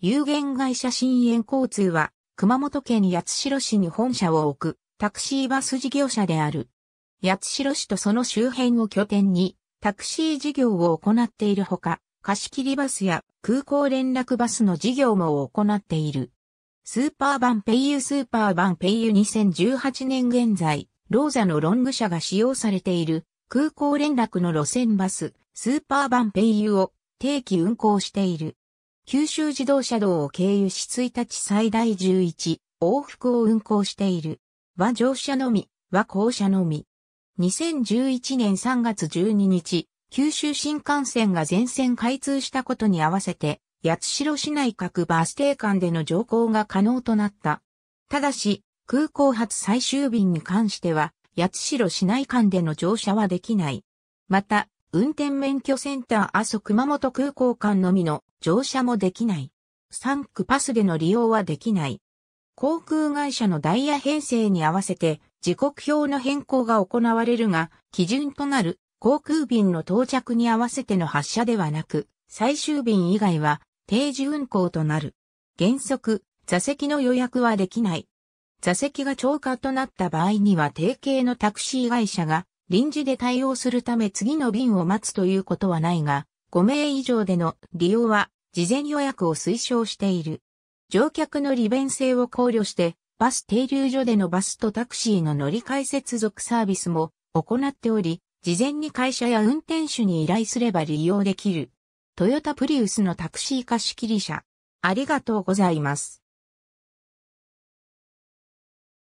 有限会社新園交通は、熊本県八代市に本社を置く、タクシーバス事業者である。八代市とその周辺を拠点に、タクシー事業を行っているほか、貸切バスや空港連絡バスの事業も行っている。スーパーバンペイユスーパーバンペイユ2018年現在、ローザのロング車が使用されている空港連絡の路線バス、スーパーバンペイユを定期運行している。九州自動車道を経由し1日最大11往復を運行している。は乗車のみ、は降車のみ。2011年3月12日、九州新幹線が全線開通したことに合わせて、八代市内各バス停間での乗降が可能となった。ただし、空港発最終便に関しては、八代市内間での乗車はできない。また、運転免許センター阿蘇熊本空港間のみの乗車もできない。3区パスでの利用はできない。航空会社のダイヤ編成に合わせて時刻表の変更が行われるが、基準となる航空便の到着に合わせての発車ではなく、最終便以外は定時運行となる。原則、座席の予約はできない。座席が超過となった場合には提携のタクシー会社が臨時で対応するため次の便を待つということはないが、5名以上での利用は事前予約を推奨している。乗客の利便性を考慮して、バス停留所でのバスとタクシーの乗り換え接続サービスも行っており、事前に会社や運転手に依頼すれば利用できる。トヨタプリウスのタクシー貸切車。ありがとうございます。